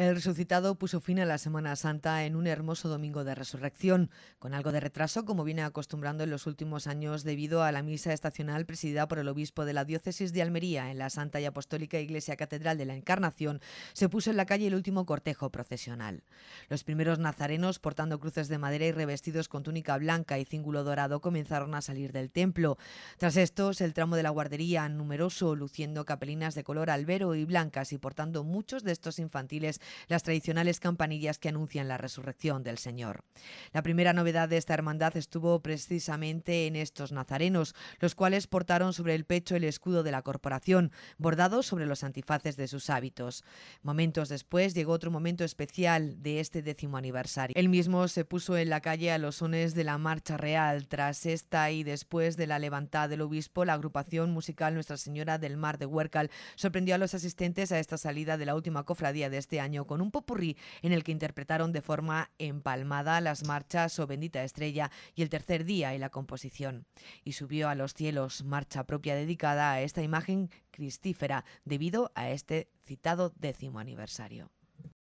El resucitado puso fin a la Semana Santa en un hermoso domingo de resurrección, con algo de retraso, como viene acostumbrando en los últimos años debido a la misa estacional presidida por el obispo de la diócesis de Almería en la Santa y Apostólica Iglesia Catedral de la Encarnación, se puso en la calle el último cortejo procesional. Los primeros nazarenos, portando cruces de madera y revestidos con túnica blanca y cíngulo dorado, comenzaron a salir del templo. Tras estos, el tramo de la guardería, numeroso, luciendo capelinas de color albero y blancas y portando muchos de estos infantiles las tradicionales campanillas que anuncian la resurrección del Señor. La primera novedad de esta hermandad estuvo precisamente en estos nazarenos, los cuales portaron sobre el pecho el escudo de la corporación, bordado sobre los antifaces de sus hábitos. Momentos después llegó otro momento especial de este décimo aniversario. El mismo se puso en la calle a los sones de la Marcha Real. Tras esta y después de la levantada del obispo, la agrupación musical Nuestra Señora del Mar de Huércal sorprendió a los asistentes a esta salida de la última cofradía de este año con un popurrí en el que interpretaron de forma empalmada las marchas O Bendita Estrella y El Tercer Día y la composición. Y subió a los cielos marcha propia dedicada a esta imagen cristífera debido a este citado décimo aniversario.